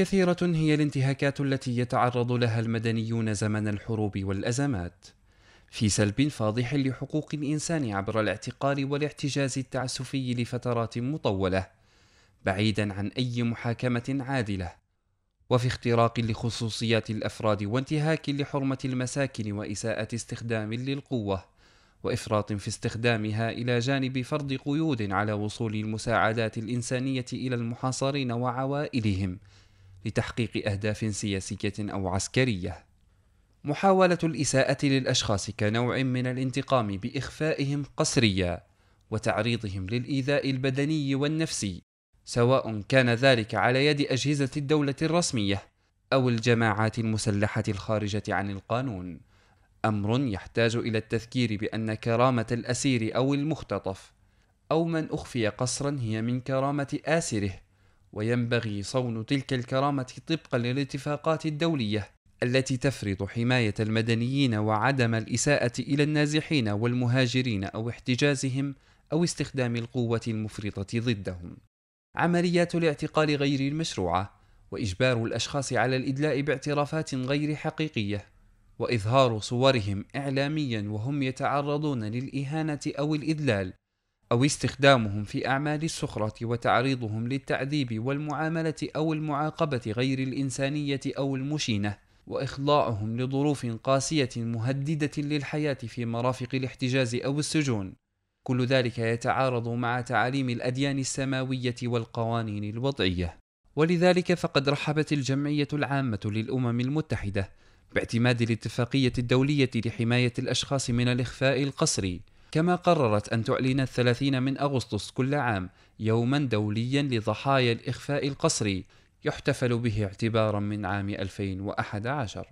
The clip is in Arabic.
كثيرة هي الانتهاكات التي يتعرض لها المدنيون زمن الحروب والأزمات، في سلب فاضح لحقوق الإنسان عبر الاعتقال والاحتجاز التعسفي لفترات مطولة، بعيدًا عن أي محاكمة عادلة، وفي اختراق لخصوصيات الأفراد وانتهاك لحرمة المساكن وإساءة استخدام للقوة، وإفراط في استخدامها إلى جانب فرض قيود على وصول المساعدات الإنسانية إلى المحاصرين وعوائلهم لتحقيق أهداف سياسية أو عسكرية. محاولة الإساءة للأشخاص كنوع من الانتقام بإخفائهم قسريا وتعريضهم للإيذاء البدني والنفسي، سواء كان ذلك على يد أجهزة الدولة الرسمية أو الجماعات المسلحة الخارجة عن القانون. أمر يحتاج إلى التذكير بأن كرامة الأسير أو المختطف أو من أخفي قصرا هي من كرامة آسره وينبغي صون تلك الكرامة طبقا للاتفاقات الدولية التي تفرض حماية المدنيين وعدم الإساءة إلى النازحين والمهاجرين أو احتجازهم أو استخدام القوة المفرطة ضدهم. عمليات الاعتقال غير المشروعة وإجبار الأشخاص على الإدلاء باعترافات غير حقيقية وإظهار صورهم إعلاميا وهم يتعرضون للإهانة أو الإذلال أو استخدامهم في أعمال السخرة وتعريضهم للتعذيب والمعاملة أو المعاقبة غير الإنسانية أو المشينة، وإخضاعهم لظروف قاسية مهددة للحياة في مرافق الاحتجاز أو السجون. كل ذلك يتعارض مع تعاليم الأديان السماوية والقوانين الوضعية. ولذلك فقد رحبت الجمعية العامة للأمم المتحدة باعتماد الاتفاقية الدولية لحماية الأشخاص من الإخفاء القسري كما قررت أن تعلن الثلاثين من أغسطس كل عام يوما دوليا لضحايا الإخفاء القسري يحتفل به اعتبارا من عام 2011